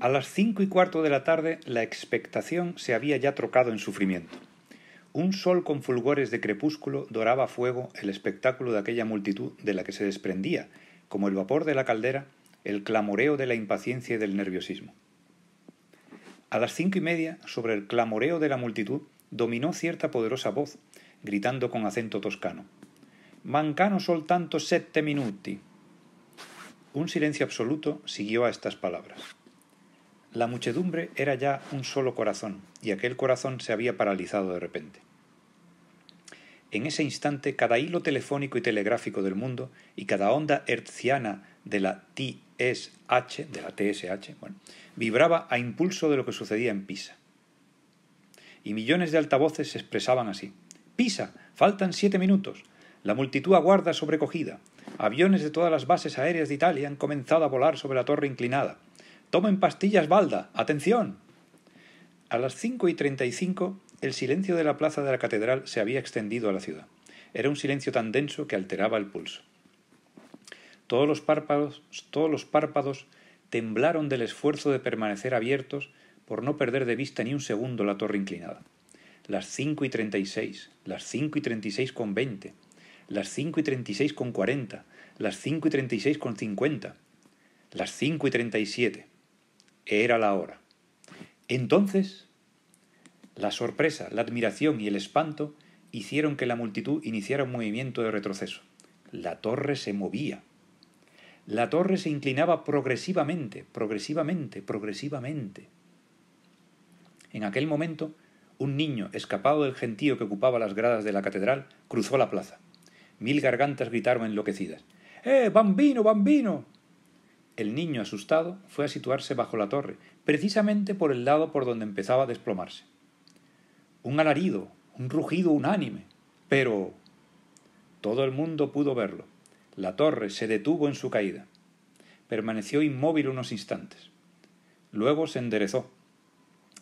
A las cinco y cuarto de la tarde la expectación se había ya trocado en sufrimiento. Un sol con fulgores de crepúsculo doraba a fuego el espectáculo de aquella multitud de la que se desprendía, como el vapor de la caldera, el clamoreo de la impaciencia y del nerviosismo. A las cinco y media, sobre el clamoreo de la multitud, dominó cierta poderosa voz, gritando con acento toscano. Mancano soltanto sette minuti. Un silencio absoluto siguió a estas palabras. La muchedumbre era ya un solo corazón, y aquel corazón se había paralizado de repente. En ese instante, cada hilo telefónico y telegráfico del mundo y cada onda hertziana de la TSH, de la TSH, vibraba a impulso de lo que sucedía en Pisa. Y millones de altavoces se expresaban así. Pisa, faltan siete minutos. La multitud aguarda sobrecogida. Aviones de todas las bases aéreas de Italia han comenzado a volar sobre la torre inclinada. Tomen pastillas balda. Atención. A las cinco y cinco, el silencio de la plaza de la catedral se había extendido a la ciudad. Era un silencio tan denso que alteraba el pulso. Todos los párpados, todos los párpados temblaron del esfuerzo de permanecer abiertos por no perder de vista ni un segundo la torre inclinada. Las cinco y treinta y seis, las cinco y treinta y seis con veinte, las cinco y treinta y seis con cuarenta, las cinco y treinta y seis con cincuenta, las cinco y treinta y siete. Era la hora. Entonces, la sorpresa, la admiración y el espanto hicieron que la multitud iniciara un movimiento de retroceso. La torre se movía. La torre se inclinaba progresivamente, progresivamente, progresivamente. En aquel momento, un niño, escapado del gentío que ocupaba las gradas de la catedral, cruzó la plaza. Mil gargantas gritaron enloquecidas. ¡Eh, bambino, bambino! El niño, asustado, fue a situarse bajo la torre, precisamente por el lado por donde empezaba a desplomarse. Un alarido, un rugido unánime, pero... Todo el mundo pudo verlo. La torre se detuvo en su caída. Permaneció inmóvil unos instantes. Luego se enderezó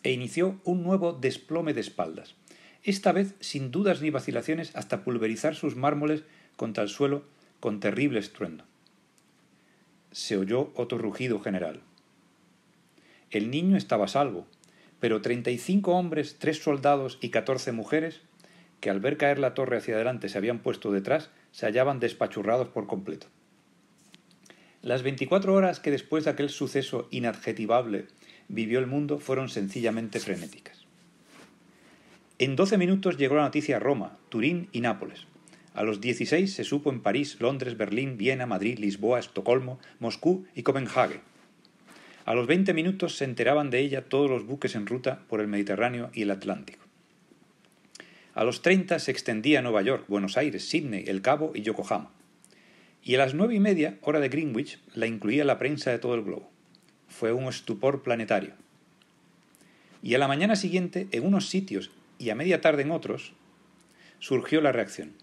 e inició un nuevo desplome de espaldas, esta vez sin dudas ni vacilaciones hasta pulverizar sus mármoles contra el suelo con terrible estruendo se oyó otro rugido general. El niño estaba salvo, pero treinta y cinco hombres, tres soldados y catorce mujeres, que al ver caer la torre hacia adelante se habían puesto detrás, se hallaban despachurrados por completo. Las veinticuatro horas que después de aquel suceso inadjetivable vivió el mundo fueron sencillamente frenéticas. En doce minutos llegó la noticia a Roma, Turín y Nápoles. A los 16 se supo en París, Londres, Berlín, Viena, Madrid, Lisboa, Estocolmo, Moscú y Copenhague. A los 20 minutos se enteraban de ella todos los buques en ruta por el Mediterráneo y el Atlántico. A los 30 se extendía a Nueva York, Buenos Aires, Sídney, El Cabo y Yokohama. Y a las nueve y media, hora de Greenwich, la incluía la prensa de todo el globo. Fue un estupor planetario. Y a la mañana siguiente, en unos sitios y a media tarde en otros, surgió la reacción.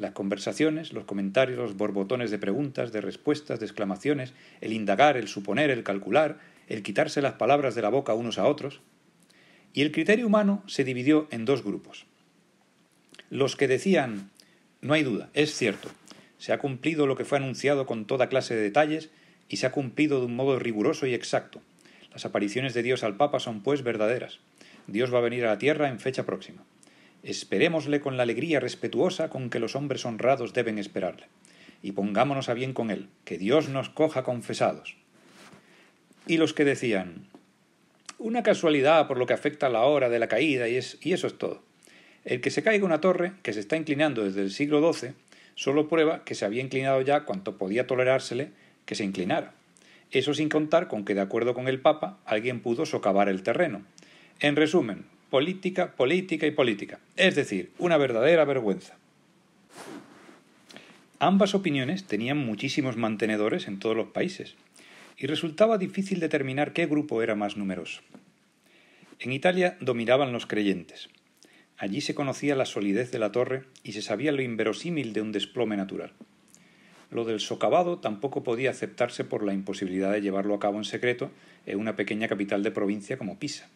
Las conversaciones, los comentarios, los borbotones de preguntas, de respuestas, de exclamaciones, el indagar, el suponer, el calcular, el quitarse las palabras de la boca unos a otros. Y el criterio humano se dividió en dos grupos. Los que decían, no hay duda, es cierto, se ha cumplido lo que fue anunciado con toda clase de detalles y se ha cumplido de un modo riguroso y exacto. Las apariciones de Dios al Papa son pues verdaderas. Dios va a venir a la tierra en fecha próxima. Esperémosle con la alegría respetuosa con que los hombres honrados deben esperarle, y pongámonos a bien con él, que Dios nos coja confesados. Y los que decían, una casualidad por lo que afecta la hora de la caída, y, es, y eso es todo. El que se caiga una torre, que se está inclinando desde el siglo XII, solo prueba que se había inclinado ya cuanto podía tolerársele que se inclinara. Eso sin contar con que, de acuerdo con el Papa, alguien pudo socavar el terreno. En resumen, política, política y política. Es decir, una verdadera vergüenza. Ambas opiniones tenían muchísimos mantenedores en todos los países, y resultaba difícil determinar qué grupo era más numeroso. En Italia dominaban los creyentes. Allí se conocía la solidez de la torre y se sabía lo inverosímil de un desplome natural. Lo del socavado tampoco podía aceptarse por la imposibilidad de llevarlo a cabo en secreto en una pequeña capital de provincia como Pisa.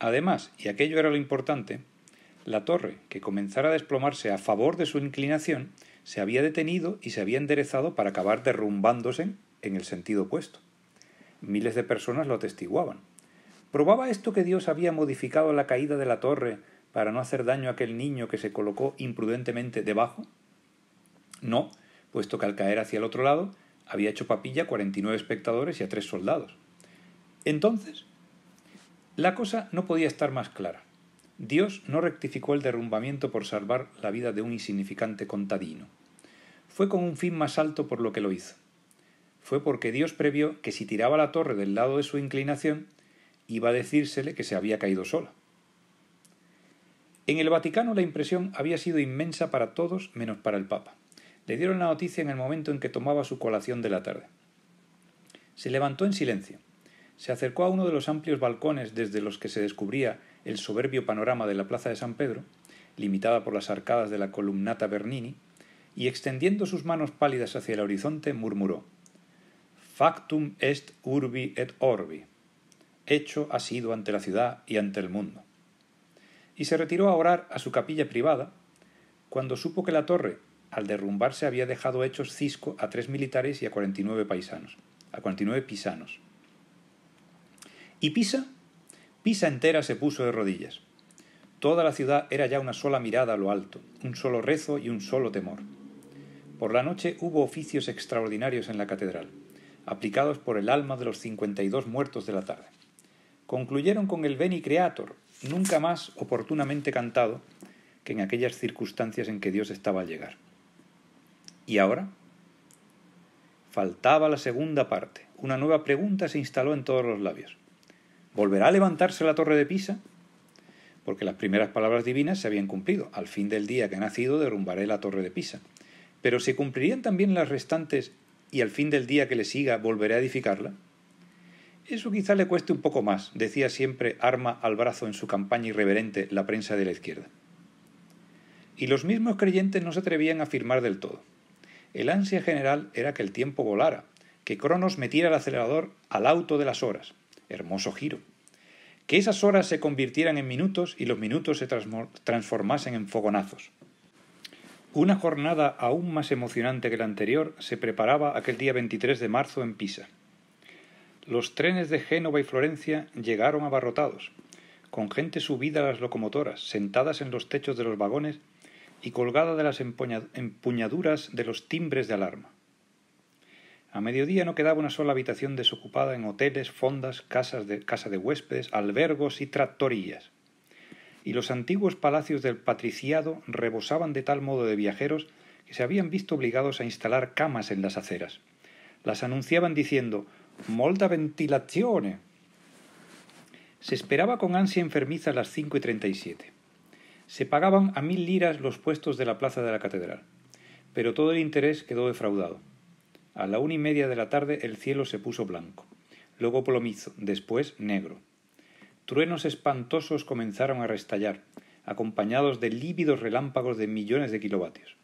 Además, y aquello era lo importante, la torre, que comenzara a desplomarse a favor de su inclinación, se había detenido y se había enderezado para acabar derrumbándose en el sentido opuesto. Miles de personas lo atestiguaban. ¿Probaba esto que Dios había modificado la caída de la torre para no hacer daño a aquel niño que se colocó imprudentemente debajo? No, puesto que al caer hacia el otro lado había hecho papilla a 49 espectadores y a tres soldados. Entonces, la cosa no podía estar más clara. Dios no rectificó el derrumbamiento por salvar la vida de un insignificante contadino. Fue con un fin más alto por lo que lo hizo. Fue porque Dios previó que si tiraba la torre del lado de su inclinación, iba a decírsele que se había caído sola. En el Vaticano la impresión había sido inmensa para todos menos para el Papa. Le dieron la noticia en el momento en que tomaba su colación de la tarde. Se levantó en silencio se acercó a uno de los amplios balcones desde los que se descubría el soberbio panorama de la plaza de San Pedro, limitada por las arcadas de la columnata Bernini, y extendiendo sus manos pálidas hacia el horizonte, murmuró Factum est urbi et orbi. Hecho ha sido ante la ciudad y ante el mundo. Y se retiró a orar a su capilla privada, cuando supo que la torre, al derrumbarse, había dejado hechos cisco a tres militares y a 49 paisanos, a 49 pisanos. ¿Y Pisa? Pisa entera se puso de rodillas. Toda la ciudad era ya una sola mirada a lo alto, un solo rezo y un solo temor. Por la noche hubo oficios extraordinarios en la catedral, aplicados por el alma de los cincuenta y dos muertos de la tarde. Concluyeron con el Beni Creator, nunca más oportunamente cantado que en aquellas circunstancias en que Dios estaba a llegar. ¿Y ahora? Faltaba la segunda parte. Una nueva pregunta se instaló en todos los labios. ¿Volverá a levantarse la torre de Pisa? Porque las primeras palabras divinas se habían cumplido. Al fin del día que ha nacido derrumbaré la torre de Pisa. Pero ¿se cumplirían también las restantes y al fin del día que le siga volveré a edificarla? Eso quizá le cueste un poco más, decía siempre arma al brazo en su campaña irreverente la prensa de la izquierda. Y los mismos creyentes no se atrevían a afirmar del todo. El ansia general era que el tiempo volara, que Cronos metiera el acelerador al auto de las horas, Hermoso giro. Que esas horas se convirtieran en minutos y los minutos se transformasen en fogonazos. Una jornada aún más emocionante que la anterior se preparaba aquel día 23 de marzo en Pisa. Los trenes de Génova y Florencia llegaron abarrotados, con gente subida a las locomotoras, sentadas en los techos de los vagones y colgada de las empuñaduras de los timbres de alarma. A mediodía no quedaba una sola habitación desocupada en hoteles, fondas, casas de, casa de huéspedes, albergos y tractorías. Y los antiguos palacios del patriciado rebosaban de tal modo de viajeros que se habían visto obligados a instalar camas en las aceras. Las anunciaban diciendo «Molta ventilazione». Se esperaba con ansia enfermiza a las cinco y treinta y siete. Se pagaban a mil liras los puestos de la plaza de la catedral, pero todo el interés quedó defraudado. A la una y media de la tarde el cielo se puso blanco, luego plomizo, después negro. Truenos espantosos comenzaron a restallar, acompañados de lívidos relámpagos de millones de kilovatios.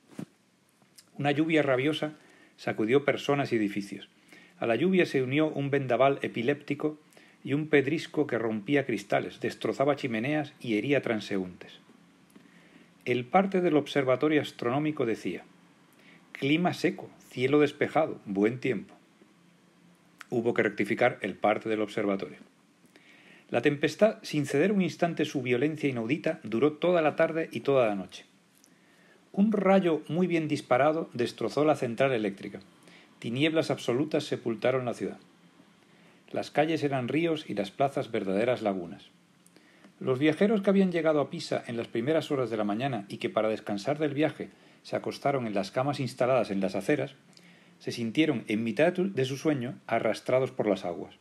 Una lluvia rabiosa sacudió personas y edificios. A la lluvia se unió un vendaval epiléptico y un pedrisco que rompía cristales, destrozaba chimeneas y hería transeúntes. El parte del observatorio astronómico decía Clima seco, Cielo despejado, buen tiempo. Hubo que rectificar el parte del observatorio. La tempestad, sin ceder un instante su violencia inaudita, duró toda la tarde y toda la noche. Un rayo muy bien disparado destrozó la central eléctrica. Tinieblas absolutas sepultaron la ciudad. Las calles eran ríos y las plazas verdaderas lagunas. Los viajeros que habían llegado a Pisa en las primeras horas de la mañana y que para descansar del viaje se acostaron en las camas instaladas en las aceras, se sintieron en mitad de su sueño arrastrados por las aguas.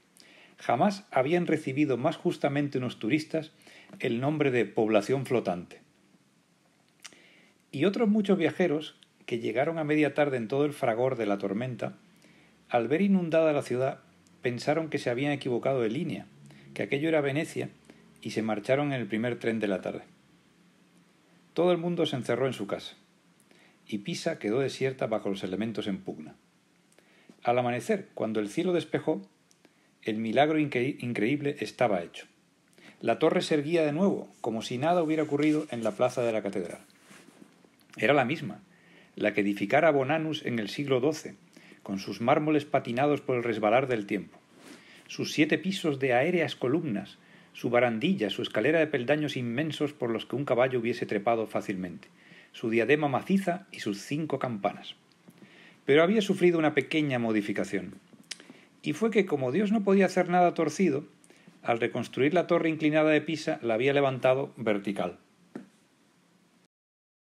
Jamás habían recibido más justamente unos turistas el nombre de población flotante. Y otros muchos viajeros que llegaron a media tarde en todo el fragor de la tormenta, al ver inundada la ciudad, pensaron que se habían equivocado de línea, que aquello era Venecia, y se marcharon en el primer tren de la tarde. Todo el mundo se encerró en su casa y Pisa quedó desierta bajo los elementos en pugna. Al amanecer, cuando el cielo despejó, el milagro increíble estaba hecho. La torre se erguía de nuevo, como si nada hubiera ocurrido en la plaza de la catedral. Era la misma, la que edificara Bonanus en el siglo XII, con sus mármoles patinados por el resbalar del tiempo, sus siete pisos de aéreas columnas, su barandilla, su escalera de peldaños inmensos por los que un caballo hubiese trepado fácilmente, su diadema maciza y sus cinco campanas. Pero había sufrido una pequeña modificación, y fue que como Dios no podía hacer nada torcido, al reconstruir la torre inclinada de Pisa la había levantado vertical.